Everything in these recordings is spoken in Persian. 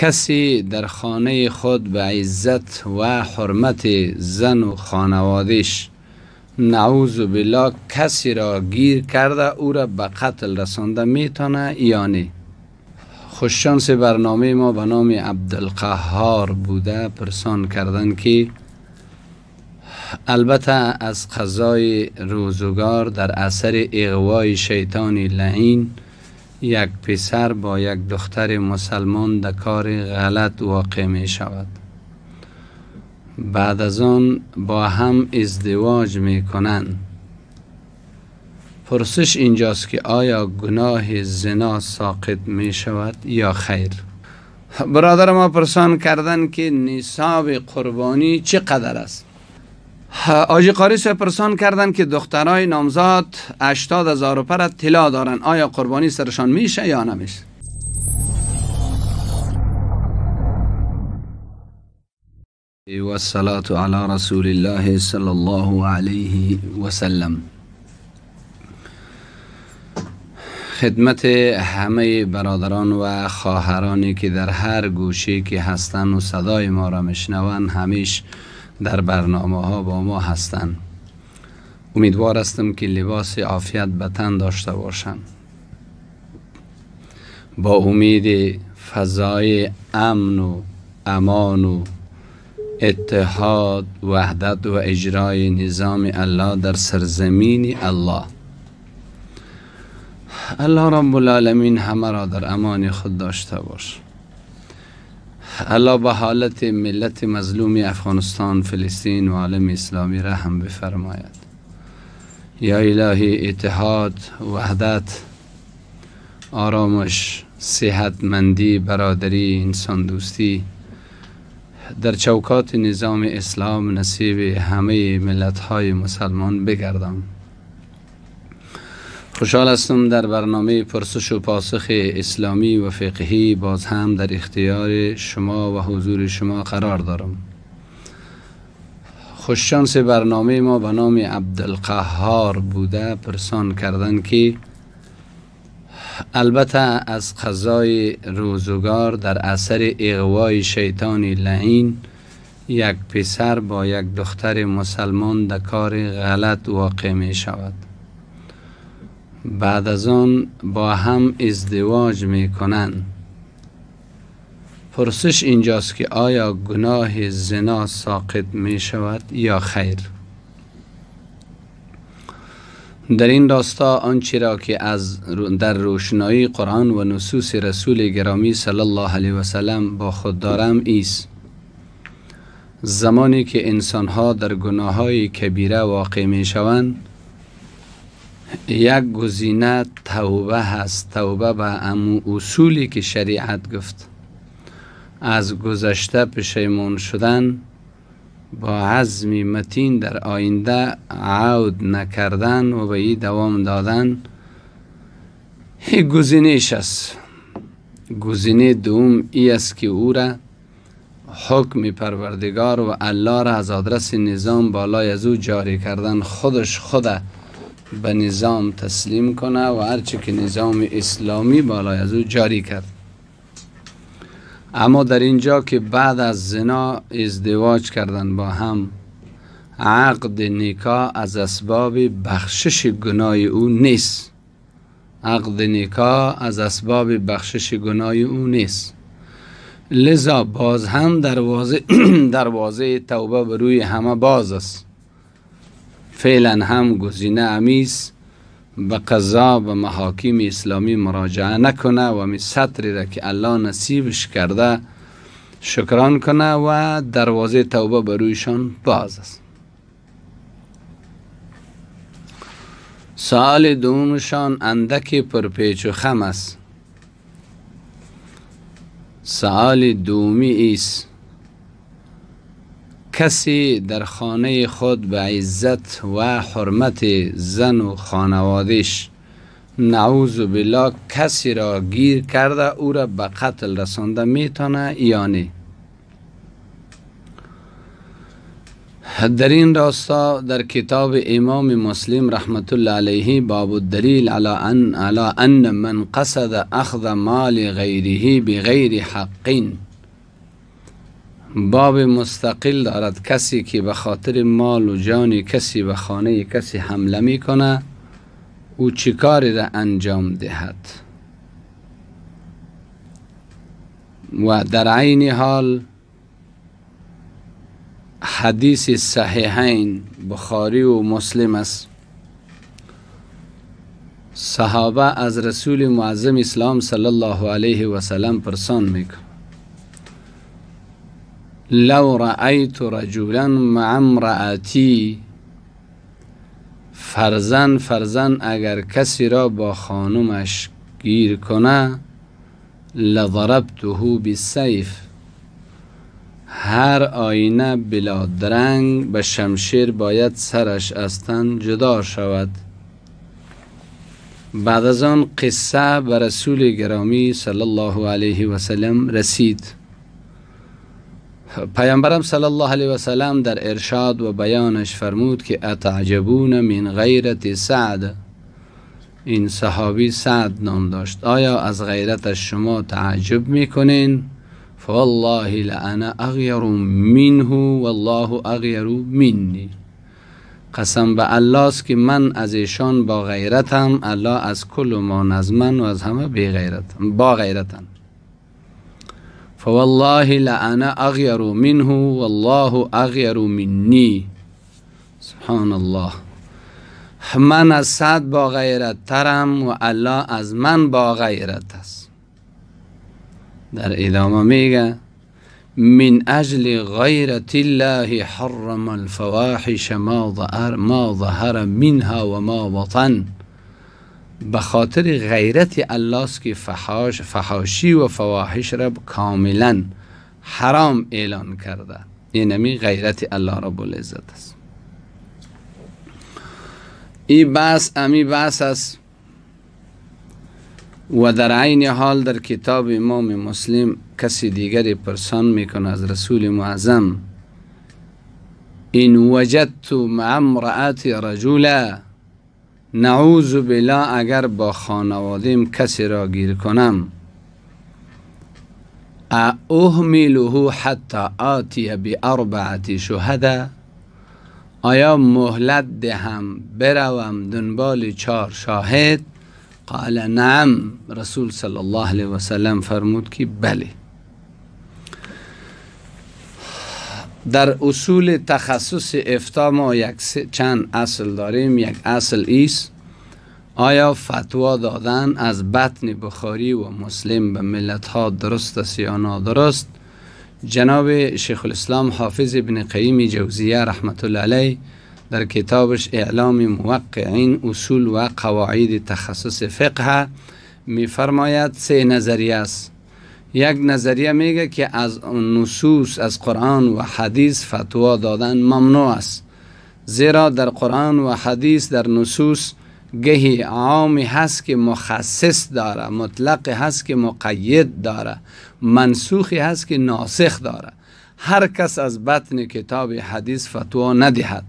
کسی در خانه خود به عزت و حرمت زن و خانوادش نعوذ بالله کسی را گیر کرده او را به قتل رسانده میتونه یا نه خوششانس برنامه ما به نام عبدالقهار بوده پرسان کردن که البته از قضای روزگار در اثر اغوای شیطان لعین یک پسر با یک دختر مسلمان در کار غلط واقع می شود بعد از آن با هم ازدواج می کنند پرسش اینجاست که آیا گناه زنا ساقط می شود یا خیر برادر ما پرسان کردن که نصاب قربانی چقدر است آجی قاری پرسان کردن که دخترای نامزاد 80 هزار روپه طلا دارن آیا قربانی سرشان میشه یا نمیشه و الصلاة على رسول الله صلی الله علیه و خدمت همه برادران و خواهرانی که در هر گوشه که هستن و صدای ما را میشنوند همیش در برنامه ها با ما هستند امیدوار هستم که لباس عافیت به داشته باشند با امید فضای امن و امان و اتحاد وحدت و اجرای نظام الله در سرزمین الله الله رب العالمین همه را در امان خود داشته باش الله به حالت ملت مظلوم افغانستان فلسطین و عالم اسلامی رحم بفرماید یا الهی اتحاد وحدت آرامش صحت مندی، برادری انسان دوستی در چوکات نظام اسلام نصیب همه ملت های مسلمان بگردم خوشحال هستم در برنامه پرسش و پاسخ اسلامی و فقهی باز هم در اختیار شما و حضور شما قرار دارم خوششانس برنامه ما به نام عبدالقهار بوده پرسان کردن که البته از قضای روزگار در اثر اغوای شیطان لعین یک پسر با یک دختر مسلمان در کار غلط واقع می شود بعد از آن با هم ازدواج می کنند پرسش اینجاست که آیا گناه زنا ساقط می شود یا خیر در این راستا آنچه را که از در روشنایی قرآن و نصوص رسول گرامی صلی الله علیه وسلم با خود دارم ایست زمانی که انسانها در گناه های کبیره واقع می شوند یک گزینه توبه هست توبه به امو اصولی که شریعت گفت از گذشته پشیمان شدن با عزمی متین در آینده عود نکردن و به ای دوام دادن هی گزینش است گزینه دوم ای است که او را حکم پروردگار و الله را از آدرس نظام بالای از او جاری کردن خودش خوده به نظام تسلیم کنه و هرچی که نظام اسلامی بالای از او جاری کرد اما در اینجا که بعد از زنا ازدواج کردن با هم عقد نکاح از اسباب بخشش گناه او نیست عقد نکاح از اسباب بخشش گناه او نیست لذا باز هم دروازه, دروازه توبه بر روی همه باز است فعلا هم گزینه امیز به قضا و محاکم اسلامی مراجعه نکنه و می سطری را که الله نصیبش کرده شکران کنه و دروازه توبه برویشان باز است سال دومشان اندکی پرپیچ و خم است سال دومی ایست کسی در خانه خود به عزت و حرمت زن و خانوادش نعوذ بالله کسی را گیر کرده او را به قتل رسانده میتونه یا نه در این راستا در کتاب امام مسلم رحمت الله علیه باب الدلیل علی ان, على ان من قصد اخذ مال غیره بغیر حقین باب مستقل دارد کسی که به خاطر مال و جان کسی به خانه کسی حمله میکنه او چی کاری را انجام دهد و در عین حال حدیث صحیحین بخاری و مسلم است صحابه از رسول معظم اسلام صلی الله علیه و سلم پرسان میکن لو رأیت رجلا مع امرأتی فرزن فرزن اگر کسی را با خانمش گیر کنه لضربته بالسیف هر آینه بلا درنگ به شمشیر باید سرش از تن جدا شود بعد از آن قصه به رسول گرامی صلی الله علیه و رسید پیامبرم صلی الله علیه و سلم در ارشاد و بیانش فرمود که اتعجبون من غیرت سعد این صحابی سعد نام داشت آیا از غیرت شما تعجب میکنین فوالله لانا اغیر منه والله اغیر منی قسم به الله است که من از ایشان با غیرتم الله از کل ما از من و از همه بی غیرتم با غیرتم فوالله لأنا أغير منه والله أغير مني سبحان الله من از صد با غیرت ترم و الله از من با غیرت است در ادامه میگه من اجل غیرت الله حرم الفواحش ما ظهر, ما ظهر منها و ما وطن به خاطر غیرت الله است که فحاش فحاشی و فواحش را کاملا حرام اعلان کرده این یعنی می غیرت الله را العزت است ای بحث امی بحث است و در عین حال در کتاب امام مسلم کسی دیگری پرسان میکنه از رسول معظم این وجدت مع امرأت رجوله نعوذ بلا اگر با خانوادیم کسی را گیر کنم اهمله حتی آتی بی اربعتی شهده آیا مهلت دهم بروم دنبال چهار شاهد قال نعم رسول صلی الله علیه وسلم فرمود که بله در اصول تخصص افتا ما یک چند اصل داریم یک اصل ایست آیا فتوا دادن از بطن بخاری و مسلم به ملت ها درست است یا نادرست جناب شیخ الاسلام حافظ ابن قیم جوزیه رحمت الله علیه در کتابش اعلام موقعین اصول و قواعد تخصص فقه میفرماید سه نظریه است یک نظریه میگه که از نصوص از قرآن و حدیث فتوا دادن ممنوع است زیرا در قرآن و حدیث در نصوص گهی عامی هست که مخصص داره مطلق هست که مقید داره منسوخی هست که ناسخ داره هر کس از بطن کتاب حدیث فتوا ندهد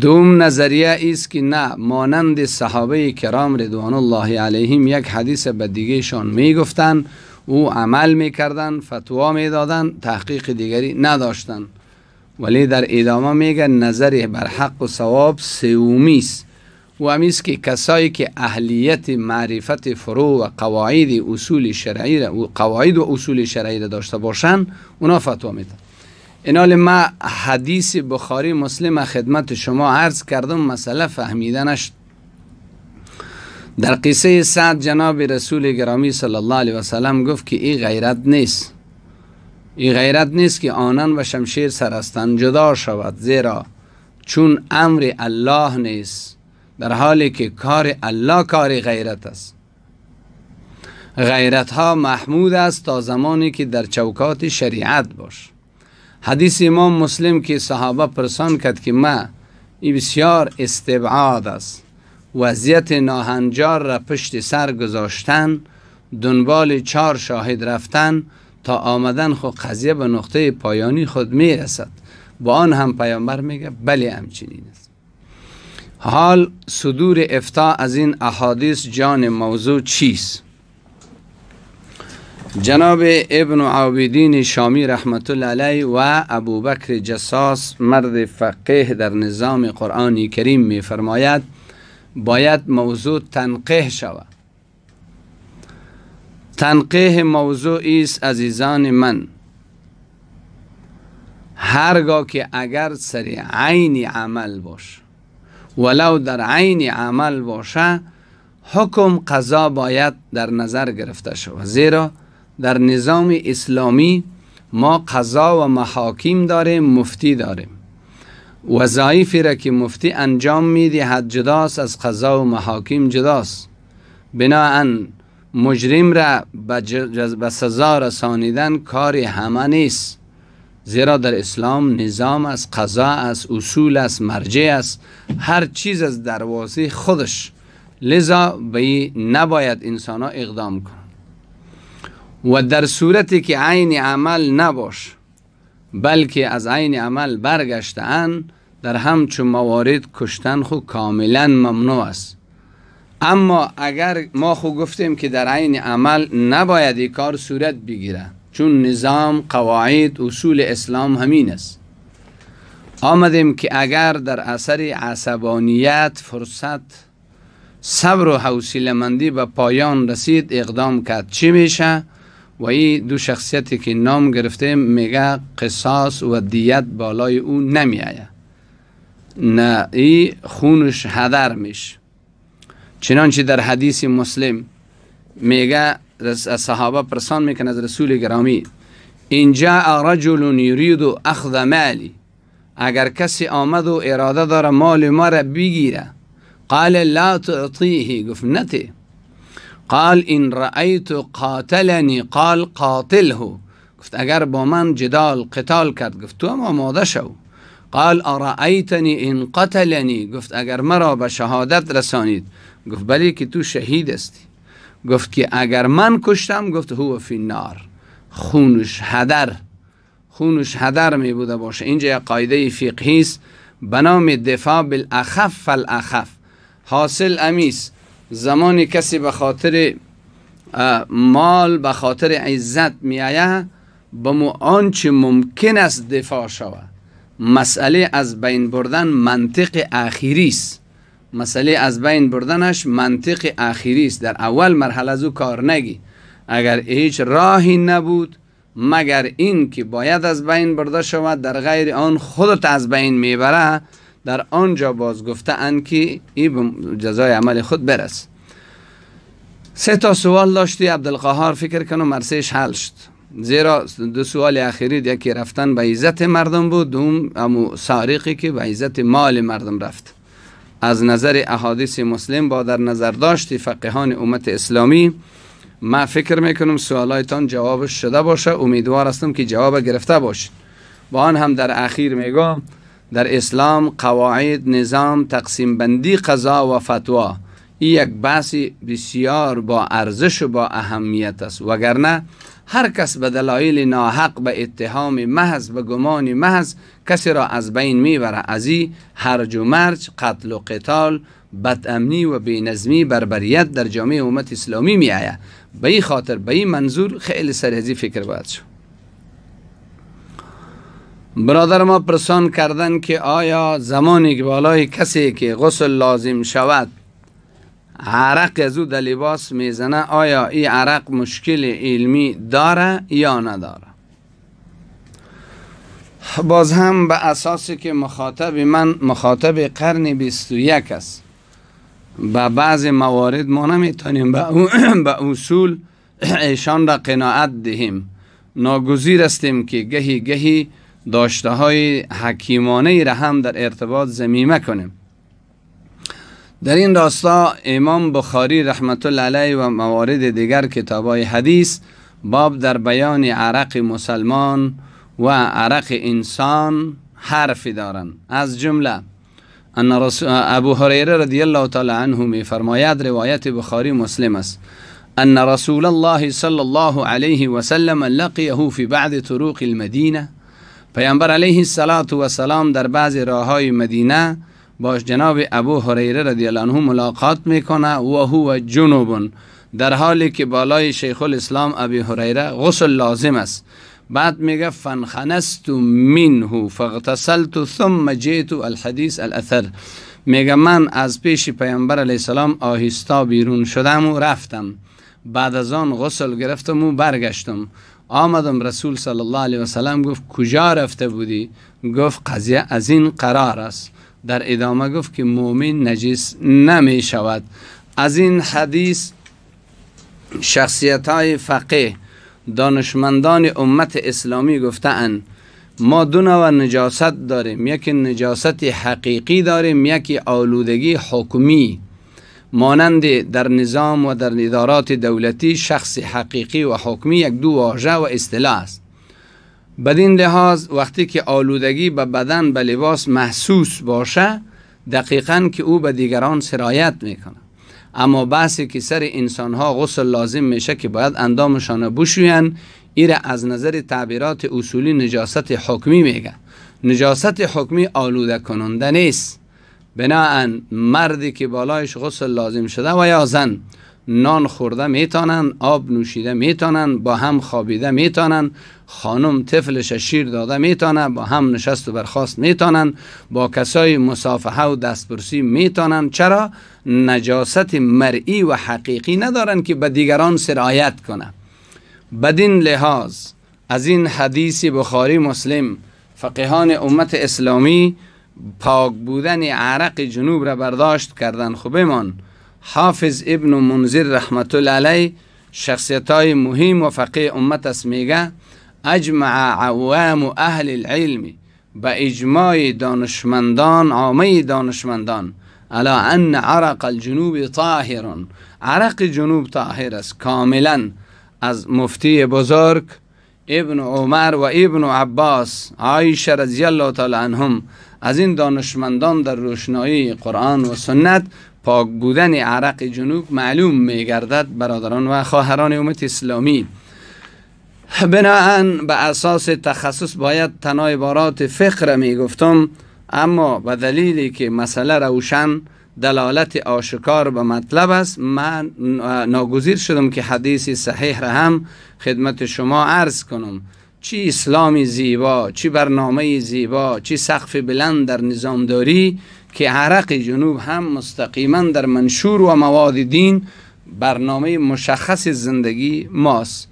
دوم نظریه است که نه مانند صحابه کرام رضوان الله علیهم یک حدیث به دیگهشان میگفتند او عمل میکردن فتوا میدادن تحقیق دیگری نداشتن ولی در ادامه میگه نظری بر حق و ثواب سومی است و همیست که کسایی که اهلیت معرفت فرو و قواعد اصول شرعی را و قواعد و اصول شرعی را داشته باشن اونا فتوا میدن اینال ما حدیث بخاری مسلم خدمت شما عرض کردم مسئله فهمیدنش در قصه سعد جناب رسول گرامی صلی الله علیه وسلم گفت که ای غیرت نیست ای غیرت نیست که آنان و شمشیر سرستن جدا شود زیرا چون امر الله نیست در حالی که کار الله کار غیرت است غیرت ها محمود است تا زمانی که در چوکات شریعت باش حدیث امام مسلم که صحابه پرسان کرد که ما ای بسیار استبعاد است وضعیت ناهنجار را پشت سر گذاشتن دنبال چهار شاهد رفتن تا آمدن خود قضیه به نقطه پایانی خود میرسد با آن هم پیامبر میگه بله همچنین است حال صدور افتا از این احادیث جان موضوع چیست جناب ابن عابدین شامی رحمت الله علیه و ابوبکر جساس مرد فقیه در نظام قرآنی کریم فرماید، باید موضوع تنقیه شود تنقیه موضوع است عزیزان من هرگاه که اگر سر عین عمل باش ولو در عین عمل باشه حکم قضا باید در نظر گرفته شود زیرا در نظام اسلامی ما قضا و محاکم داریم مفتی داریم وظایفی را که مفتی انجام میدی حد جداست از قضا و محاکم جداست بناهن مجرم را به سزا رسانیدن کار همه نیست زیرا در اسلام نظام از قضا از اصول از مرجع است هر چیز از دروازه خودش لذا به نباید انسان ها اقدام کن و در صورتی که عین عمل نباش بلکه از عین عمل برگشتن در همچون موارد کشتن خو کاملا ممنوع است اما اگر ما خو گفتیم که در عین عمل نباید این کار صورت بگیره چون نظام قواعد اصول اسلام همین است آمدیم که اگر در اثر عصبانیت فرصت صبر و حوصله مندی به پایان رسید اقدام کرد چی میشه و این دو شخصیتی که نام گرفته میگه قصاص و دیت بالای او نمیآید نه ای خونش هدر میش چنانچه در حدیث مسلم میگه صحابه پرسان میکنه از رسول گرامی اینجا رجل یرید و اخذ مالی اگر کسی آمد و اراده داره مال ما را بگیره قال لا تعطیه گفت نته قال این رأیت قاتلنی قال قاتله گفت اگر با من جدال قتال کرد گفت تو هم آماده شو قال ارأیتنی این قتلنی گفت اگر مرا به شهادت رسانید گفت بلی که تو شهید استی گفت که اگر من کشتم گفت هو فی نار خونش هدر خونش هدر می بوده باشه اینجا یک قاعده فقهی است به نام دفاع بالاخف فالاخف حاصل امیست زمانی کسی به خاطر مال به خاطر عزت می آید به مو آنچه ممکن است دفاع شود مسئله از بین بردن منطق اخیری است مسئله از بین بردنش منطق اخیری است در اول مرحله از او کار نگی اگر هیچ راهی نبود مگر این که باید از بین برده شود در غیر آن خودت از بین میبره در آنجا باز گفته اند که این جزای عمل خود برس سه تا سوال داشتی عبدالقهار فکر کن و مرسیش حل شد زیرا دو سوال اخیری یکی رفتن به عزت مردم بود دوم امو سارقی که به عزت مال مردم رفت از نظر احادیث مسلم با در نظر داشتی فقیهان امت اسلامی ما فکر میکنم سوالایتان جوابش شده باشه امیدوار هستم که جواب گرفته باشید با آن هم در اخیر میگم در اسلام قواعد نظام تقسیم بندی قضا و فتوا این یک بحث بسیار با ارزش و با اهمیت است وگرنه هر کس به دلایل ناحق به اتهام محض به گمان محض کسی را از بین میبره از این هرج و مرج قتل و قتال بدامنی و بینظمی بربریت در جامعه امت اسلامی میآید به این خاطر به این منظور خیلی سرهزی فکر باید شد برادر ما پرسان کردن که آیا زمانی که بالای کسی که غسل لازم شود عرق از او در لباس میزنه آیا این عرق مشکل علمی داره یا نداره باز هم به اساسی که مخاطب من مخاطب قرن 21 است به بعض موارد ما نمیتونیم به اصول ایشان را قناعت دهیم ناگزیر هستیم که گهی گهی داشته های حکیمانه را هم در ارتباط زمیمه کنیم در این راستا امام بخاری رحمت الله علیه و موارد دیگر های حدیث باب در بیان عرق مسلمان و عرق انسان حرفی دارند از جمله ان ابو هریره رضی الله تعالی عنه می فرماید روایت بخاری مسلم است ان رسول الله صلی الله علیه و سلم لقیه فی بعد طرق المدینه پیامبر علیه السلام در بعض راه های مدینه باش جناب ابو هریره رضی الله عنه ملاقات میکنه و هو جنوبون در حالی که بالای شیخ الاسلام ابی هریره غسل لازم است بعد میگه فنخنست منه فاغتسلت ثم جئت الحدیث الاثر میگه من از پیش پیامبر علیه السلام آهستا بیرون شدم و رفتم بعد از آن غسل گرفتم و برگشتم آمدم رسول صلی الله علیه و سلم گفت کجا رفته بودی گفت قضیه از این قرار است در ادامه گفت که مؤمن نجس نمی شود از این حدیث شخصیت های فقه دانشمندان امت اسلامی گفتن ما دو نوع نجاست داریم یکی نجاست حقیقی داریم یکی آلودگی حکمی مانند در نظام و در ادارات دولتی شخص حقیقی و حکمی یک دو واژه و اصطلاح است بدین لحاظ وقتی که آلودگی به بدن به لباس محسوس باشه دقیقا که او به دیگران سرایت میکنه اما بحثی که سر انسانها غسل لازم میشه که باید اندامشان بشوین ایره از نظر تعبیرات اصولی نجاست حکمی میگه نجاست حکمی آلوده کننده نیست بناهن مردی که بالایش غسل لازم شده و یا زن نان خورده میتونند، آب نوشیده میتونند، با هم خوابیده میتونند خانم طفلش شیر داده میتانه با هم نشست و برخواست میتانند با کسای مصافحه و دستپرسی میتونند، چرا نجاست مرئی و حقیقی ندارند که به دیگران سرایت کنه بدین لحاظ از این حدیث بخاری مسلم فقیهان امت اسلامی پاک بودن عرق جنوب را برداشت کردن خوبمان حافظ ابن منذر رحمت الله شخصیت های مهم و فقیه امت است میگه اجمع عوام و اهل العلم به اجماع دانشمندان عامه دانشمندان الا ان عرق الجنوب طاهر عرق جنوب طاهر است کاملا از مفتی بزرگ ابن عمر و ابن عباس عایشه رضی الله تعالی عنهم از این دانشمندان در روشنایی قرآن و سنت پاک بودن عرق جنوب معلوم میگردد برادران و خواهران امت اسلامی بناهن به اساس تخصص باید تنایبارات فقر می گفتم اما به دلیلی که مسئله روشن دلالت آشکار به مطلب است من ناگزیر شدم که حدیث صحیح را هم خدمت شما عرض کنم چی اسلامی زیبا چی برنامه زیبا چی سقف بلند در نظامداری که عرق جنوب هم مستقیما در منشور و مواد دین برنامه مشخص زندگی ماست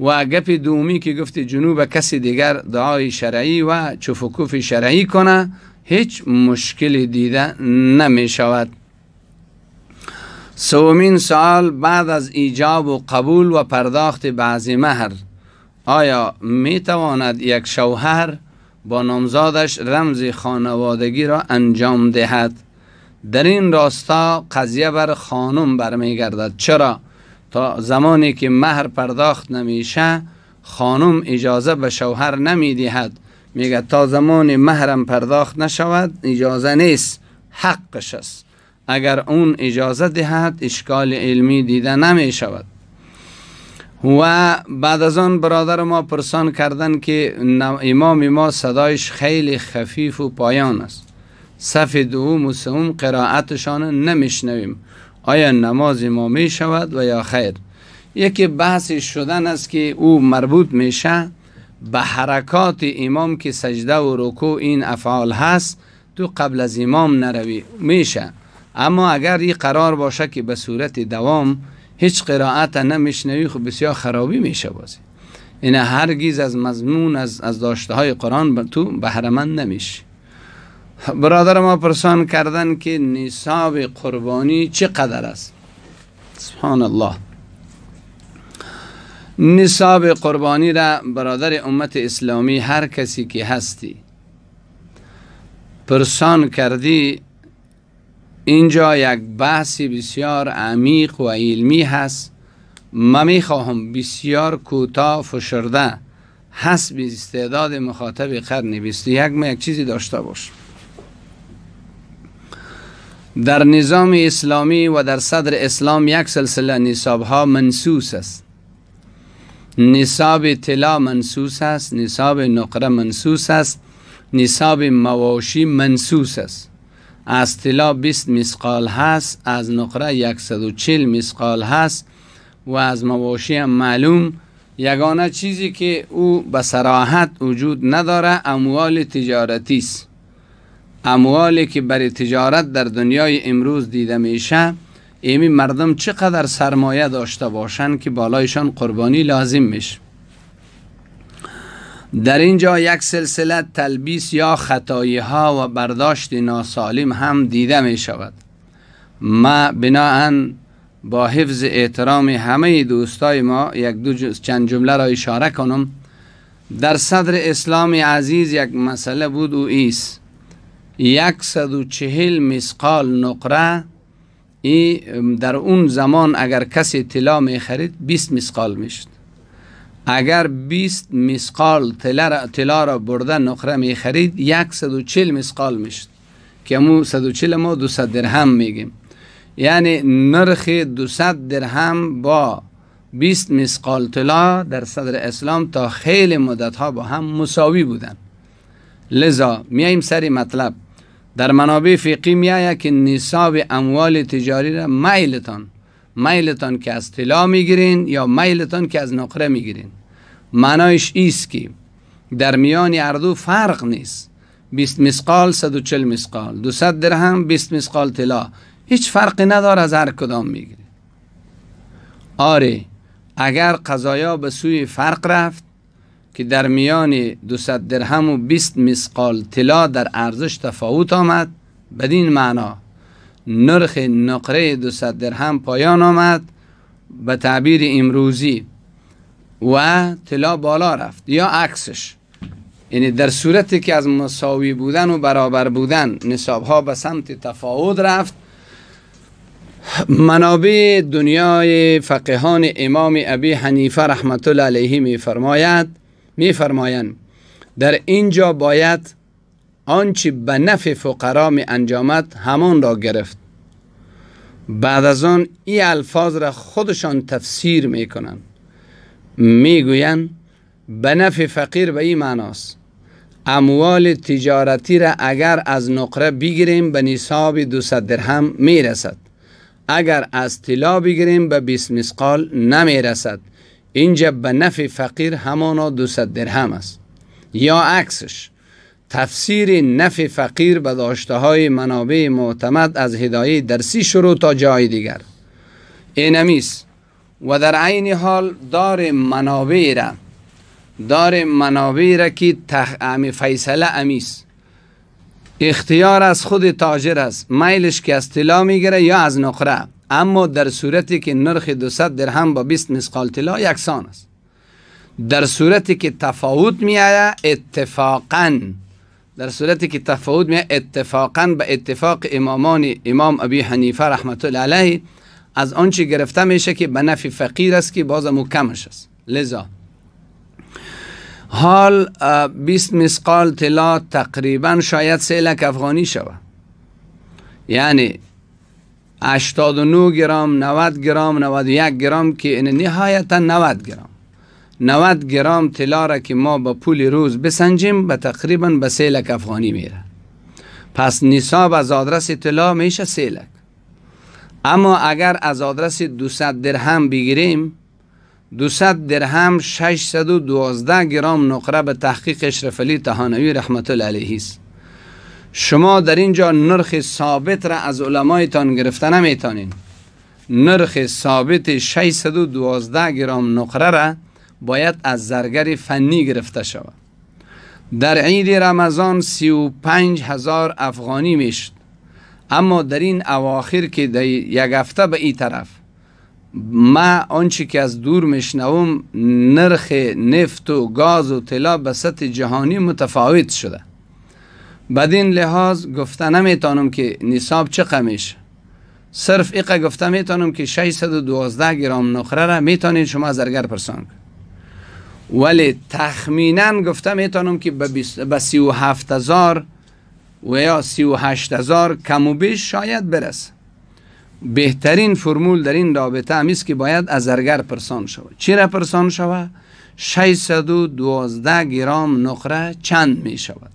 و گپ دومی که گفت جنوب کسی دیگر دعای شرعی و چفکوف شرعی کنه هیچ مشکلی دیده نمی شود سومین سال بعد از ایجاب و قبول و پرداخت بعضی مهر آیا می تواند یک شوهر با نامزادش رمز خانوادگی را انجام دهد در این راستا قضیه بر خانم برمیگردد چرا تا زمانی که مهر پرداخت نمیشه خانم اجازه به شوهر نمیدهد میگه تا زمانی مهرم پرداخت نشود اجازه نیست حقش است اگر اون اجازه دهد اشکال علمی دیده نمی شود و بعد از آن برادر ما پرسان کردن که امام ما صدایش خیلی خفیف و پایان است صف دوم و سوم قرائتشان نمیشنویم آیا نماز ما می شود و یا خیر یکی بحث شدن است که او مربوط میشه به حرکات امام که سجده و رکوع این افعال هست تو قبل از امام نروی میشه اما اگر این قرار باشه که به صورت دوام هیچ قرائت نمیشنوی خب بسیار خرابی میشه بازی این یعنی هرگیز از مضمون از, از داشته های قرآن تو بهرمند نمیشه برادر ما پرسان کردن که نصاب قربانی چقدر است سبحان الله نصاب قربانی را برادر امت اسلامی هر کسی که هستی پرسان کردی اینجا یک بحثی بسیار عمیق و علمی هست ما خواهم بسیار کوتاه فشرده حسب استعداد مخاطب قرن 21 ما یک چیزی داشته باش در نظام اسلامی و در صدر اسلام یک سلسله نصاب ها منسوس است نصاب طلا منسوس است نصاب نقره منسوس است نصاب مواشی منسوس است از طلا 20 مسقال هست از نقره 140 مسقال هست و از مواشی معلوم یگانه چیزی که او به سراحت وجود نداره اموال تجارتی است اموالی که برای تجارت در دنیای امروز دیده میشه ایمی مردم چقدر سرمایه داشته باشند که بالایشان قربانی لازم میشه در اینجا یک سلسله تلبیس یا خطایی ها و برداشت ناسالم هم دیده می شود ما بناهن با حفظ احترام همه دوستای ما یک دو چند جمله را اشاره کنم در صدر اسلام عزیز یک مسئله بود او ایست یک صد و چهل مسقال نقره ای در اون زمان اگر کسی طلا می خرید بیست مسقال شد اگر 20 مسقال طلا را برده نقره می خرید 140 مسقال میشد که مو 140 ما 200 درهم میگیم یعنی نرخ 200 درهم با 20 مسقال طلا در صدر اسلام تا خیلی مدت ها با هم مساوی بودن لذا میایم سری مطلب در منابع فقهی میایه که نصاب اموال تجاری را میلتان میلتان که از طلا میگیرین یا میلتان که از نقره میگیرین معنایش ایست که در میان اردو فرق نیست 20 مسقال 140 مسقال 200 درهم 20 مسقال طلا هیچ فرقی نداره از هر کدام میگیری آره اگر قضایا به سوی فرق رفت که در میان 200 درهم و 20 مسقال طلا در ارزش تفاوت آمد بدین معنا نرخ نقره 200 درهم پایان آمد به تعبیر امروزی و طلا بالا رفت یا عکسش یعنی در صورتی که از مساوی بودن و برابر بودن نصاب ها به سمت تفاوت رفت منابع دنیای فقیهان امام ابی حنیفه رحمت الله علیه می فرماید در اینجا باید آنچه به نفع فقرا می انجامد همان را گرفت بعد از آن این الفاظ را خودشان تفسیر می کنند میگویند به نفع فقیر به این معناست اموال تجارتی را اگر از نقره بگیریم به نصاب 200 درهم میرسد اگر از طلا بگیریم به 20 مسقال نمیرسد اینجا به نفع فقیر همانا 200 درهم است یا عکسش تفسیر نفع فقیر به داشته های منابع معتمد از هدایه درسی شروع تا جای دیگر اینمیست و در عین حال دار منابع را دار منابع را که امی فیصله امیس، اختیار از خود تاجر است میلش که از طلا میگیره یا از نقره اما در صورتی که نرخ 200 درهم با 20 مسقال طلا یکسان است در صورتی که تفاوت آید اتفاقا در صورتی که تفاوت می اتفاقا به اتفاق امامان امام ابی حنیفه رحمت الله علیه از آنچه گرفته میشه که به نفع فقیر است که بازم او کمش است لذا حال 20 مسقال طلا تقریبا شاید سه لک افغانی شود یعنی 89 گرام 90 گرام 91 گرام که یعنی نهایتا 90 گرم 90 گرام طلا را که ما با پول روز بسنجیم به تقریبا به سه لک افغانی میره پس نصاب از آدرس طلا میشه سه لک اما اگر از آدرس 200 درهم بگیریم 200 درهم 612 گرام نقره به تحقیق شرفالی تهانوی رحمت الله است شما در اینجا نرخ ثابت را از علمایتان گرفته نمیتانین نرخ ثابت 612 گرام نقره را باید از زرگر فنی گرفته شود در عید رمضان 35 هزار افغانی میشد اما در این اواخر که در یک هفته به این طرف ما آنچه که از دور میشنوم نرخ نفت و گاز و طلا به سطح جهانی متفاوت شده بدین لحاظ گفته نمیتانم که نصاب چه قمیش صرف ایقه گفته میتانم که 612 گرام نخره را میتانید شما از ارگر ولی تخمینا گفته میتانم که به 37000 هزار و یا سی و هشت هزار کم و بیش شاید برسه بهترین فرمول در این رابطه همیست که باید از ارگر پرسان شود چرا پرسان شود؟ 612 گرام نقره چند می شود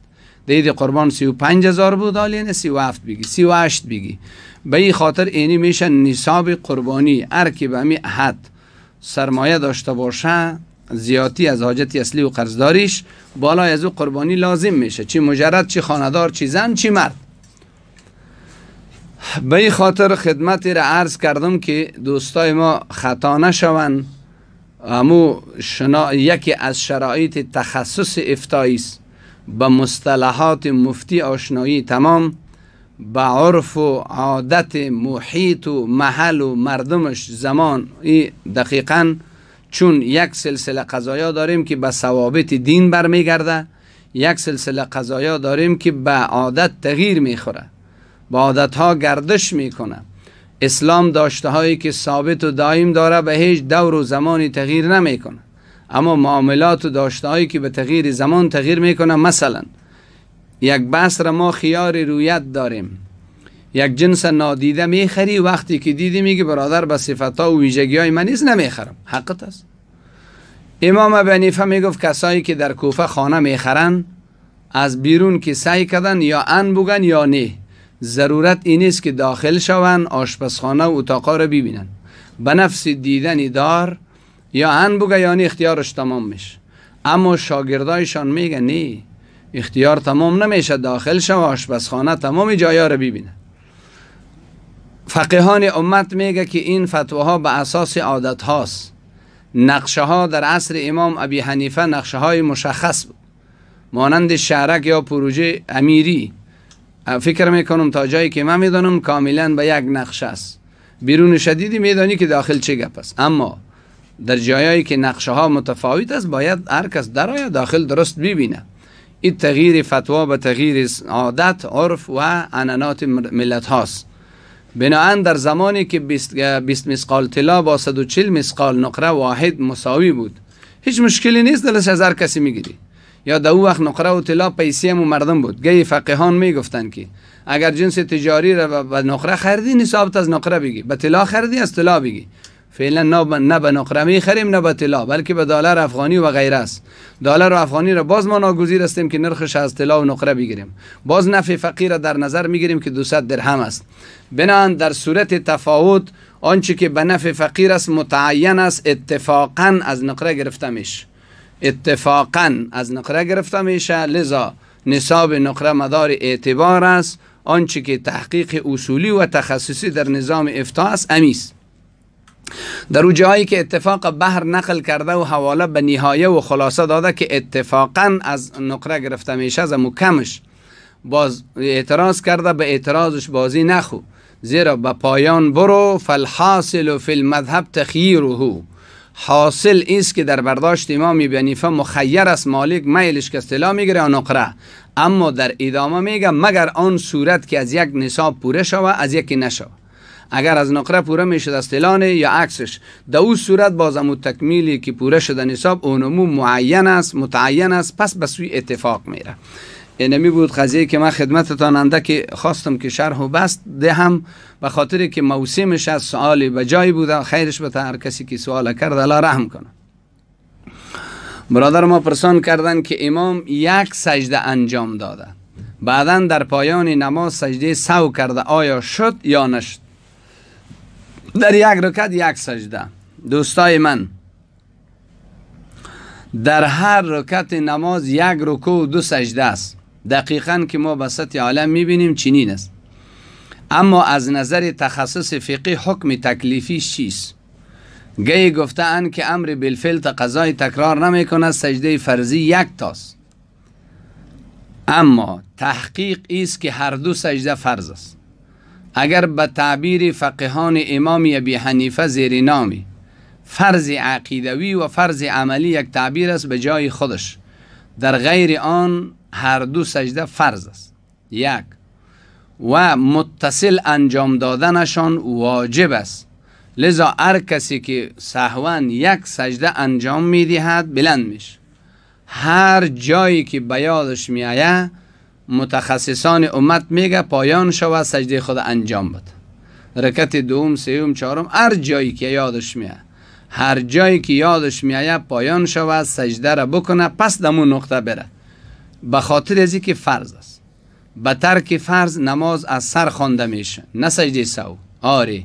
دید قربان 35 هزار بود حالی نه 37 بگی 38 بگی به این خاطر اینی میشه نصاب قربانی هر که به همی حد سرمایه داشته باشه زیادی از حاجت اصلی و قرضداریش بالای از او قربانی لازم میشه چی مجرد چی خاندار چی زن چی مرد به این خاطر خدمتی را عرض کردم که دوستای ما خطا نشوند امو شنا... یکی از شرایط تخصص افتایی است به مصطلحات مفتی آشنایی تمام به عرف و عادت محیط و محل و مردمش زمان ای دقیقاً چون یک سلسله قضایا داریم که به ثوابت دین برمیگرده یک سلسله قضایا داریم که به عادت تغییر میخوره به عادت گردش میکنه اسلام داشته هایی که ثابت و دایم داره به هیچ دور و زمانی تغییر نمیکنه اما معاملات و داشته هایی که به تغییر زمان تغییر میکنه مثلا یک بحث ما خیار رویت داریم یک جنس نادیده میخری وقتی که دیدی میگه برادر به صفت ها و ویژگی های من نیست نمیخرم حقت است امام بنیفه میگفت کسایی که در کوفه خانه میخرن از بیرون که سعی کردن یا ان بگن یا نه ضرورت این است که داخل شون آشپزخانه و اتاقا رو ببینن به نفس دیدن دار یا ان بگه یا نه اختیارش تمام میشه اما شاگردایشان میگه نه اختیار تمام نمیشه داخل شو آشپزخانه تمام جایا رو ببینن فقیهان امت میگه که این فتوها به اساس عادت هاست نقشه ها در عصر امام ابی حنیفه نقشه های مشخص بود مانند شهرک یا پروژه امیری فکر میکنم تا جایی که من میدانم کاملا به یک نقشه است بیرون شدیدی میدانی که داخل چه گپ است اما در جایی که نقشه ها متفاوت است باید هر کس آیا داخل درست ببینه این تغییر فتوا به تغییر عادت عرف و انانات ملت هاست بناهن در زمانی که 20 مسقال طلا با 140 مسقال نقره واحد مساوی بود هیچ مشکلی نیست دلش از هر کسی میگیری یا در او وقت نقره و طلا پیسی و مردم بود گه فقیهان میگفتن که اگر جنس تجاری را به نقره خریدی نصابت از نقره بگی به طلا خریدی از طلا بگی فعلا نه به نقره میخریم نه به طلا بلکه به دلار افغانی و غیره است دلار افغانی را باز ما ناگزیر هستیم که نرخش از طلا و نقره بگیریم باز نفع فقیر را در نظر میگیریم که 200 درهم است بنان در صورت تفاوت آنچه که به نفع فقیر است متعین است اتفاقا از نقره گرفته میشه اتفاقا از نقره گرفته میشه لذا نصاب نقره مدار اعتبار است آنچه که تحقیق اصولی و تخصصی در نظام افتا است در او جایی که اتفاق بهر نقل کرده و حواله به نهایه و خلاصه داده که اتفاقا از نقره گرفته میشه از مکمش باز اعتراض کرده به اعتراضش بازی نخو زیرا به پایان برو فالحاصل و فی المذهب تخییره حاصل است که در برداشت امام بنیفه مخیر است مالک میلش که اصطلاح میگیره و نقره اما در ادامه میگه مگر آن صورت که از یک نصاب پوره شوه از یکی نشوه اگر از نقره پوره میشد از یا عکسش در او صورت باز تکمیلی که پوره شدن حساب اونمو معین است متعین است پس به سوی اتفاق میره اینمی بود قضیه که من خدمتتان تاننده که خواستم که شرح و بست دهم به خاطر که موسمش از سوالی به جایی بوده خیرش به هر کسی که سوال کرد الله رحم کنه برادر ما پرسان کردن که امام یک سجده انجام داده بعدا در پایان نماز سجده سو کرده آیا شد یا نشد در یک رکت یک سجده دوستای من در هر رکت نماز یک و دو سجده است دقیقا که ما به سطح عالم میبینیم چنین است اما از نظر تخصص فقه حکم تکلیفی چیست گی اند که امر بالفعل قضای تکرار کند سجده فرضی یک تاست اما تحقیق است که هر دو سجده فرض است اگر به تعبیر فقهان امام ابی حنیفه زیر نامی فرض عقیدوی و فرض عملی یک تعبیر است به جای خودش در غیر آن هر دو سجده فرض است یک و متصل انجام دادنشان واجب است لذا هر کسی که سهوان یک سجده انجام میدهد بلند میشه هر جایی که به یادش آید متخصصان امت میگه پایان شود سجده خود انجام بده رکت دوم سیوم چهارم هر جایی که یادش میه هر جایی که یادش میه پایان شود سجده را بکنه پس دمون نقطه بره به خاطر از که فرض است به ترک فرض نماز از سر خوانده میشه نه سجده سو آره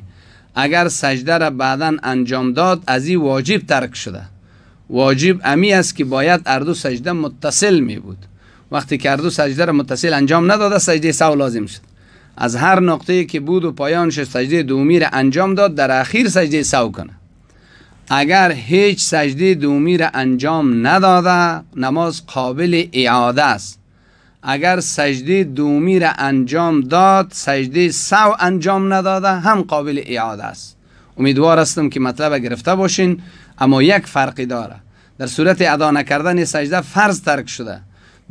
اگر سجده را بعدا انجام داد از این واجب ترک شده واجب امی است که باید اردو سجده متصل می بود وقتی کرد و سجده را متصل انجام نداده سجده سو لازم شد از هر نقطه که بود و پایانش سجده دومی را انجام داد در اخیر سجده سو کنه اگر هیچ سجده دومی را انجام نداده نماز قابل اعاده است اگر سجده دومی را انجام داد سجده سو انجام نداده هم قابل اعاده است امیدوار هستم که مطلب گرفته باشین اما یک فرقی داره در صورت ادا نکردن سجده فرض ترک شده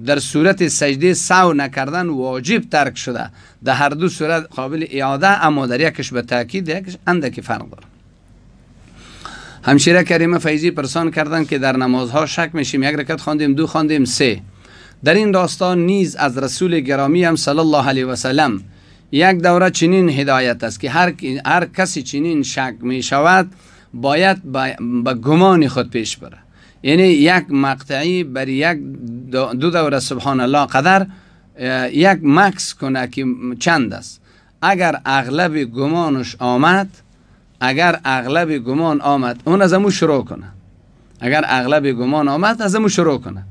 در صورت سجده سو نکردن واجب ترک شده در هر دو صورت قابل اعاده اما در یکش به تاکید یکش اندکی فرق داره همشیره کریمه فیضی پرسان کردن که در نمازها شک میشیم یک رکت خواندیم دو خواندیم سه در این داستان نیز از رسول گرامی هم صلی الله علیه و سلم یک دوره چنین هدایت است که هر, هر کسی چنین شک می شود باید به با گمان خود پیش بره یعنی یک مقطعی بر یک دو دوره سبحان الله قدر یک مکس کنه که چند است اگر اغلب گمانش آمد اگر اغلب گمان آمد اون از امو شروع کنه اگر اغلب گمان آمد از امو شروع کنه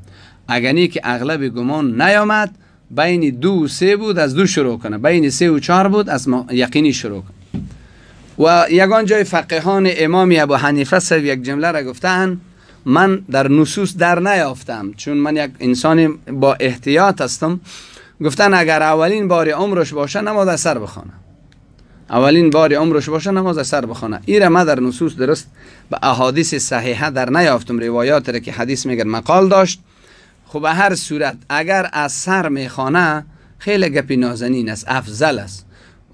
اگر نی که اغلب گمان نیامد بین دو و سه بود از دو شروع کنه بین سه و چهار بود از یقینی شروع کنه و یگان جای فقهان امام ابو حنیفه سر یک جمله را گفتند من در نصوص در نیافتم چون من یک انسان با احتیاط هستم گفتن اگر اولین بار عمرش باشه نماز سر بخونه اولین بار عمرش باشه نماز از سر این را من در نصوص درست به احادیث صحیحه در نیافتم روایات را که حدیث میگن مقال داشت خب به هر صورت اگر از سر میخوانه خیلی گپی نازنین است افضل است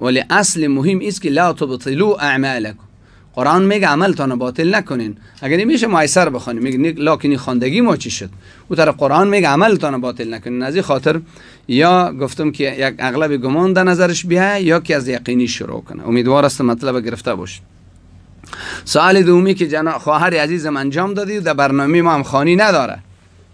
ولی اصل مهم است که لا تبطلو اعمالکم قرآن میگه عملتان باطل نکنین اگر میشه معیسر بخونیم میگه لکن خواندگی ما چی شد او طرف قرآن میگه عملتان باطل نکنین از این خاطر یا گفتم که یک اغلب گمان در نظرش بیه یا که از یقینی شروع کنه امیدوار است مطلب گرفته باش سوال دومی که جنا خواهر عزیزم انجام دادی در برنامه ما هم خانی نداره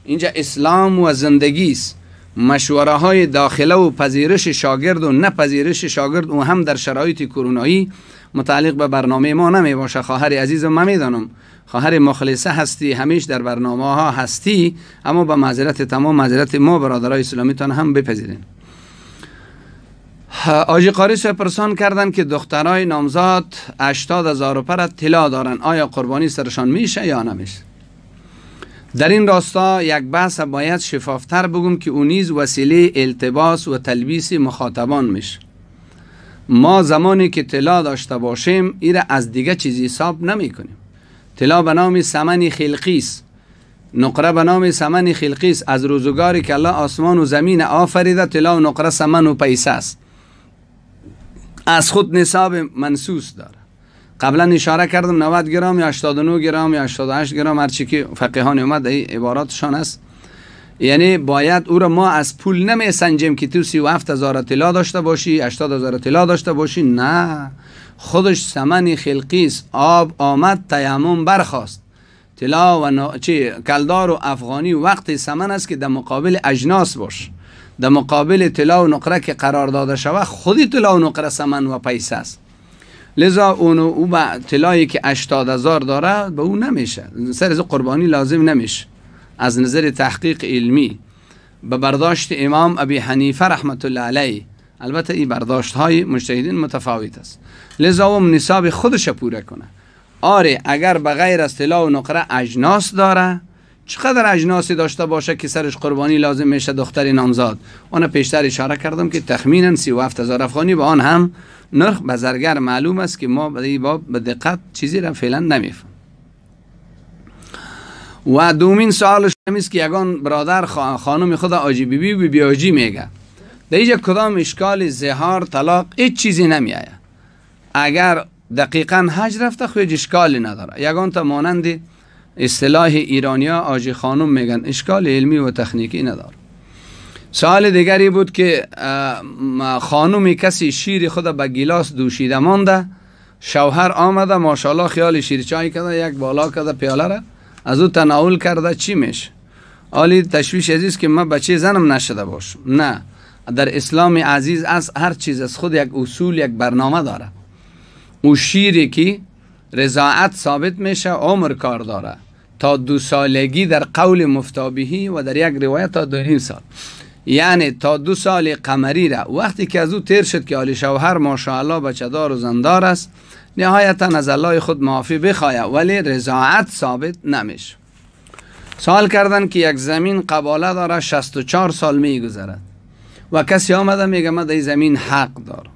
اینجا اسلام و زندگی است مشوره های داخله و پذیرش شاگرد و نپذیرش شاگرد و هم در شرایط کرونایی متعلق به برنامه ما نمی باشه خواهر عزیز ما میدانم خواهر مخلصه هستی همیش در برنامه ها هستی اما به معذرت تمام معذرت ما برادرای اسلامی تان هم بپذیرین آجی قاری پرسان کردن که دخترای نامزاد 80 هزار پر طلا دارن آیا قربانی سرشان میشه یا نمیشه در این راستا یک بحث باید شفافتر بگم که اونیز وسیله التباس و تلبیس مخاطبان میشه ما زمانی که طلا داشته باشیم ای از دیگه چیزی حساب نمی کنیم طلا به نام سمن خلقیس نقره به نام سمن خلقیس از روزگاری که الله آسمان و زمین آفریده طلا و نقره سمن و پیسه است از خود نصاب منسوس داره قبلا اشاره کردم 90 گرام یا 89 گرام یا 88 گرم هرچی که فقیهان اومد این عباراتشان است یعنی باید او را ما از پول نمی سنجیم که تو سی و هفت هزار طلا داشته باشی اشتاد هزار طلا داشته باشی نه خودش سمن خلقیس آب آمد تیمون برخواست طلا و چی کلدار و افغانی وقت سمن است که در مقابل اجناس باش در مقابل طلا و نقره که قرار داده شود خودی طلا و نقره سمن و پیسه است لذا اونو او با طلایی که اشتاد هزار داره به او نمیشه سر از قربانی لازم نمیشه از نظر تحقیق علمی به برداشت امام ابی حنیفه رحمت الله علیه البته این برداشت های مجتهدین متفاوت است لذا هم نصاب خودش پوره کنه آره اگر به غیر از طلا و نقره اجناس داره چقدر اجناسی داشته باشه که سرش قربانی لازم میشه دختر نامزاد اون پیشتر اشاره کردم که تخمینا 37000 هزار افغانی به آن هم نرخ بازرگر معلوم است که ما به باب دقت چیزی را فعلا نمیفهم و دومین سوالش همیست که یگان برادر خانم خود آجی بی بی بی, بی آجی میگه در اینجا کدام اشکال زهار طلاق هیچ چیزی نمیایه اگر دقیقا حج رفته خود اشکالی نداره یگان تا مانند اصطلاح ایرانیا آجی خانم میگن اشکال علمی و تخنیکی نداره سوال دیگری بود که خانم کسی شیر خود به گیلاس دوشیده مانده شوهر آمده ماشاءالله خیال شیر چای کرده یک بالا کرده پیاله از او تناول کرده چی میشه آلی تشویش عزیز که ما بچه زنم نشده باشم نه در اسلام عزیز از هر چیز از خود یک اصول یک برنامه داره او شیری که رضاعت ثابت میشه عمر کار داره تا دو سالگی در قول مفتابهی و در یک روایت تا دو نیم سال یعنی تا دو سال قمری را وقتی که از او تیر شد که آلی شوهر ماشاءالله بچه دار و زندار است نهایتا از الله خود معافی بخواید ولی رضاعت ثابت نمیشه سوال کردن که یک زمین قباله داره 64 سال میگذرد و کسی آمده میگه من در زمین حق دارم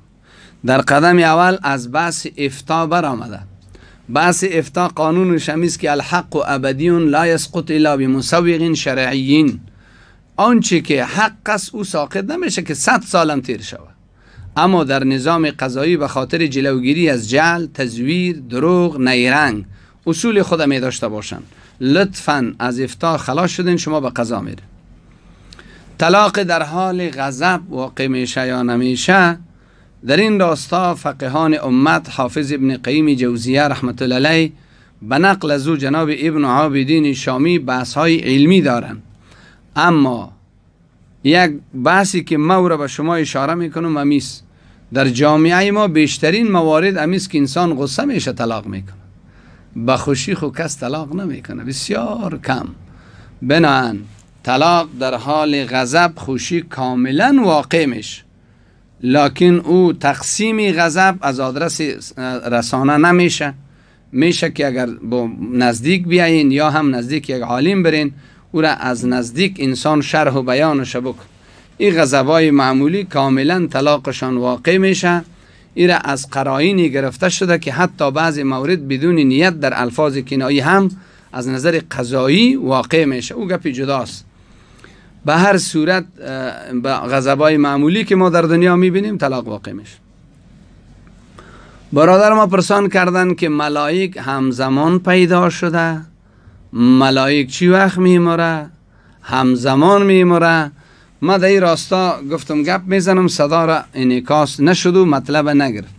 در قدم اول از بحث افتا برآمده بحث افتا قانون شمیز که الحق و ابدیون لا یسقط الا بمسوقین شرعیین آنچه که حق است او ساقط نمیشه که صد سالم تیر شود اما در نظام قضایی به خاطر جلوگیری از جل، تزویر، دروغ، نیرنگ اصول خود می داشته باشند لطفا از افتار خلاص شدین شما به قضا میرین طلاق در حال غضب واقع میشه یا نمیشه در این راستا فقهان امت حافظ ابن قیم جوزیه رحمت الله به نقل از او جناب ابن عابدین شامی بحث های علمی دارند اما یک بحثی که مورا به شما اشاره میکنم امیس در جامعه ما بیشترین موارد امیس که انسان غصه میشه طلاق میکنه به خوشی خو کس طلاق نمیکنه بسیار کم بنان طلاق در حال غضب خوشی کاملا واقع میشه لکن او تقسیم غضب از آدرس رسانه نمیشه میشه که اگر با نزدیک بیاین یا هم نزدیک یک عالم برین او را از نزدیک انسان شرح و بیانش شبک، این غضبای معمولی کاملا طلاقشان واقع میشه این را از قرائنی گرفته شده که حتی بعضی مورد بدون نیت در الفاظ کنایی هم از نظر قضایی واقع میشه او گپی جداست به هر صورت به غضبای معمولی که ما در دنیا میبینیم طلاق واقع میشه برادر ما پرسان کردن که ملائک همزمان پیدا شده ملائک چی وقت میموره همزمان میموره ما در این راستا گفتم گپ میزنم صدا را انعکاس نشد و مطلب نگرفت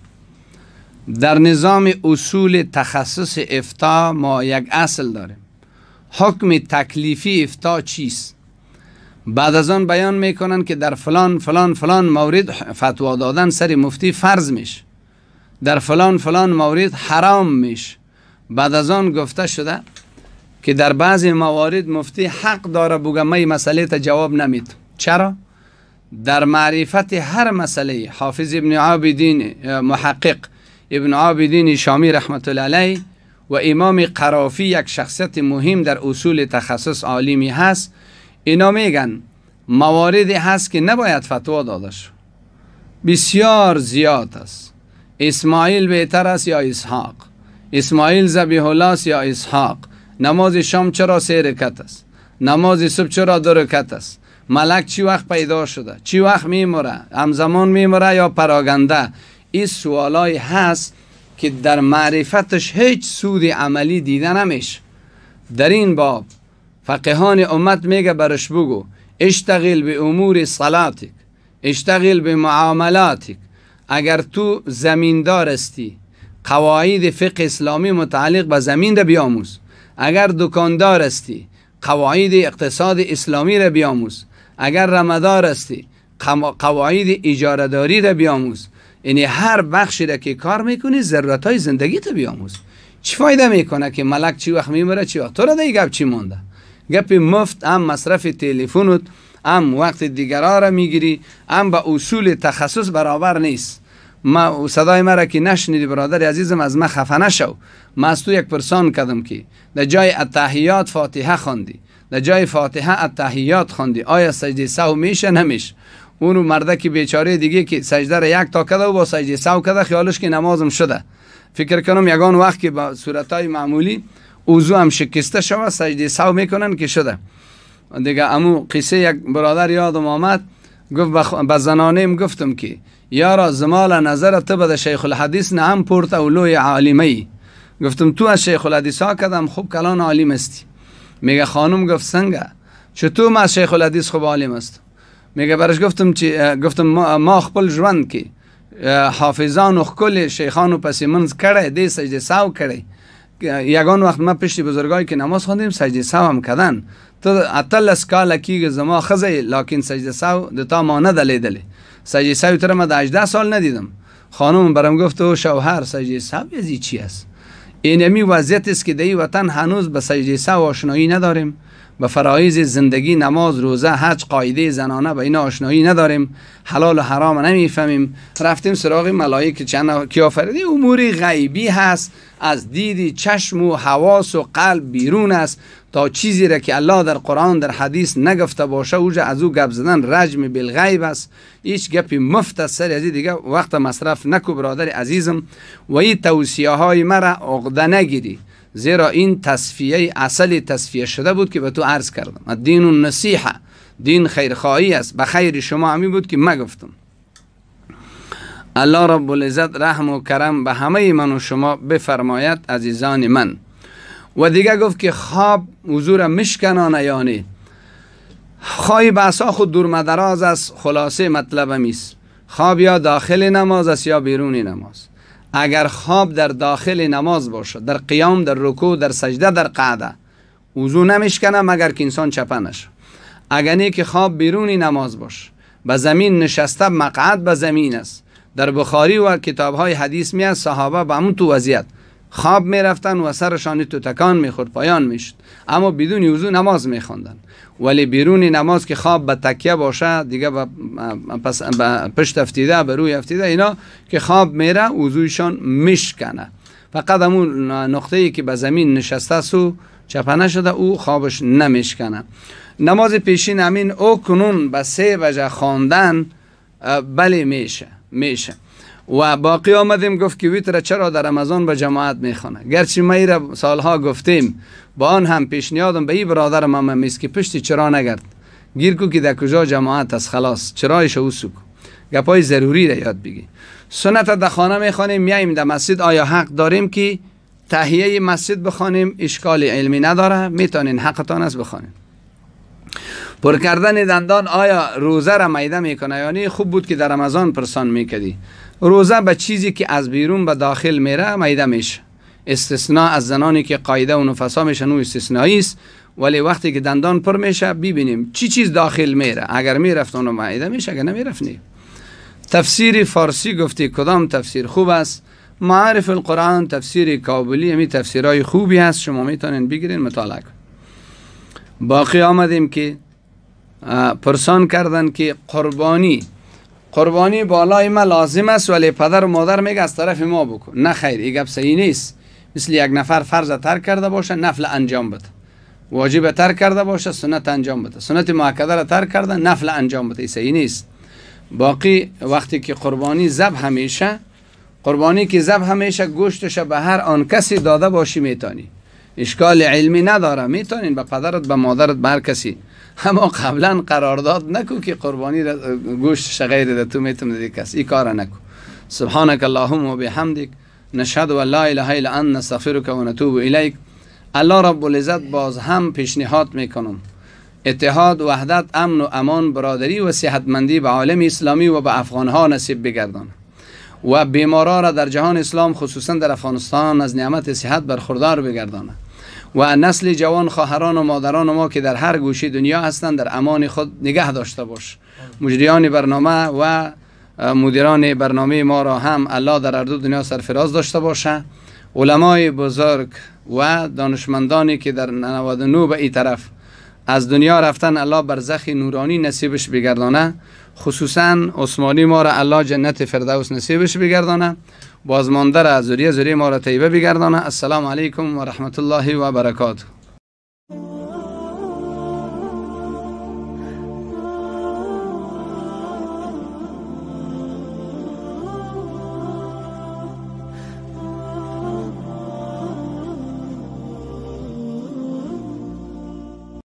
در نظام اصول تخصص افتا ما یک اصل داریم حکم تکلیفی افتا چیست بعد از آن بیان میکنن که در فلان فلان فلان مورد فتوا دادن سر مفتی فرض میش. در فلان فلان مورد حرام میش. بعد از آن گفته شده که در بعضی موارد مفتی حق داره بگه من مسئله تا جواب نمید چرا؟ در معرفت هر مسئله حافظ ابن عابدین محقق ابن عابدین شامی رحمت الله و امام قرافی یک شخصیت مهم در اصول تخصص عالمی هست اینا میگن مواردی هست که نباید فتوا داده شد بسیار زیاد است اسماعیل بهتر است یا اسحاق اسماعیل زبیح الله یا اسحاق نماز شام چرا سه رکت است نماز صبح چرا دو رکت است ملک چی وقت پیدا شده چی وقت میمره همزمان میمره یا پراگنده این سوالای هست که در معرفتش هیچ سود عملی دیده نمیشه در این باب فقهان امت میگه برش بگو اشتغل به امور صلاتک اشتغل به معاملاتک اگر تو زمیندار استی قواعد فقه اسلامی متعلق به زمین را بیاموز اگر دکاندار هستی قواعد اقتصاد اسلامی را بیاموز اگر رمدار هستی قواعد اجارداری را بیاموز یعنی هر بخشی را که کار میکنی ضرورت های زندگی تو بیاموز چی فایده میکنه که ملک چی وقت میمره چی وقت تو را دیگه گپ چی مونده گپ مفت هم مصرف تلفونت هم وقت دیگرها را میگیری هم به اصول تخصص برابر نیست ما صدای مرا که نشنیدی برادر عزیزم از من خفه نشو ما از تو یک پرسان کردم که در جای اتحیات فاتحه خوندی در جای فاتحه اتحیات خوندی آیا سجده سو میشه نمیشه اونو مرده که بیچاره دیگه که سجده را یک تا کده و با سجده سو کده خیالش که نمازم شده فکر کنم یگان وقت که با صورتهای معمولی اوزو هم شکسته شوه سجده سو میکنن که شده دیگه امو قصه یک برادر یادم آمد گفت به زنانه گفتم که یارا زما له نظر تو به د شیخ الحدیث نه هم پرت او لوی عالمه ای گفتم تو از شیخ الحدیث ها کدم خوب کلان عالم استی میگه خانم گفت سنگه چطور ما از شیخ الحدیث خوب عالم است میگه برش گفتم چی گفتم ما خپل ژوند کې حافظان و کل شیخانو پس منز کړه دې سجده ساو کړه یگان وقت ما پشت بزرگایی که نماز خواندیم سجده ساو هم کدن تو اتل اسکاله کیږي زما خزه لکن سجده ساو د تا ما نه دلیدلی دلی. سجی و ترم در 18 سال ندیدم خانم برم گفت و شوهر سجی سب یزی چی است اینمی وضعیت است که در وطن هنوز به سجی سا آشنایی نداریم به فرایز زندگی نماز روزه حج قاعده زنانه به این آشنایی نداریم حلال و حرام نمیفهمیم رفتیم سراغ که چند کیافردی اموری غیبی هست از دیدی چشم و حواس و قلب بیرون است تا چیزی را که الله در قرآن در حدیث نگفته باشه اوجه از او گپ زدن رجم بالغیب است هیچ گپی مفت از سر از دیگه وقت مصرف نکو برادر عزیزم و این توصیه های مرا عقده نگیری زیرا این تصفیه اصل تصفیه شده بود که به تو عرض کردم دین و نصیحه دین خیرخواهی است به خیر شما همی بود که من گفتم الله رب العزت رحم و کرم به همه من و شما بفرماید عزیزان من و دیگه گفت که خواب حضور مشکنانه یعنی خواهی بسا خود دور است خلاصه مطلب همیست خواب یا داخل نماز است یا بیرون نماز اگر خواب در داخل نماز باشه، در قیام در رکوع در سجده در قعده وضو نمیشکنه مگر که انسان چپنش اگر نه که خواب بیرون نماز باشه، به زمین نشسته مقعد به زمین است در بخاری و کتاب های حدیث میاد صحابه به همون تو وضعیت خواب میرفتن و سرشان تو تکان میخورد پایان میشد اما بدون وضو نماز میخواندن ولی بیرون نماز که خواب به تکیه باشه دیگه با پشت افتیده به روی افتیده اینا که خواب میره وضویشان میشکنه فقط همون نقطه ای که به زمین نشسته سو چپنه شده او خوابش نمیشکنه نماز پیشین همین او کنون به سه وجه خواندن بله میشه میشه و باقی آمدیم گفت که ویتر چرا در رمضان به جماعت میخونه گرچه ما را سالها گفتیم با آن هم پیشنیادم به این برادر ما میست که پشتی چرا نگرد گیر کو که در کجا جماعت از خلاص چرایش او سوک؟ گپای ضروری را یاد بگی سنت در خانه میخوانیم میاییم در مسجد آیا حق داریم که تهیه مسجد بخوانیم اشکال علمی نداره میتونین حقتان است بخوانیم پر کردن دندان آیا روزه را میده میکنه یعنی خوب بود که در رمضان پرسان میکدی. روزه به چیزی که از بیرون به داخل میره میده میشه استثناء از زنانی که قایده و نفسا میشن او استثنایی است ولی وقتی که دندان پر میشه ببینیم چی چیز داخل میره اگر میرفت اونو معیده میشه اگر نمیرفت تفسیر فارسی گفتی کدام تفسیر خوب است معرف القرآن تفسیر کابلی همی یعنی تفسیرهای خوبی هست شما میتونین بگیرین مطالعه باقی آمدیم که پرسان کردن که قربانی قربانی بالای ما لازم است ولی پدر و مادر میگه از طرف ما بکن نه خیر این گپ صحیح نیست مثل یک نفر فرض ترک کرده باشه نفل انجام بده واجب ترک کرده باشه سنت انجام بده سنت معکده را ترک کرده نفل انجام بده صحیح نیست باقی وقتی که قربانی زب همیشه قربانی که زب همیشه گوشتش به هر آن کسی داده باشی میتانی اشکال علمی نداره میتونین به پدرت به مادرت به هر کسی اما قبلا قرارداد نکو که قربانی گوشت غیر تو میتونه کس این کار نکو سبحانك اللهم و بحمدك نشهد و لا اله الا انت نستغفرك و نتوب الیک الله رب العزت باز هم پیشنهاد میکنم اتحاد وحدت امن و امان برادری و مندی به عالم اسلامی و به افغان ها نصیب بگردان و بیمارا را در جهان اسلام خصوصا در افغانستان از نعمت صحت برخوردار بگردانه و نسل جوان خواهران و مادران ما که در هر گوشه دنیا هستند در امان خود نگه داشته باش مجریان برنامه و مدیران برنامه ما را هم الله در اردو دنیا سرفراز داشته باشه علمای بزرگ و دانشمندانی که در 99 به این طرف از دنیا رفتن الله برزخ نورانی نصیبش بگردانه خصوصا عثمانی ما را الله جنت فردوس نصیبش بگردانه بازمانده را زوری زوری ما را طیبه بگردانه السلام علیکم و رحمت الله و برکاته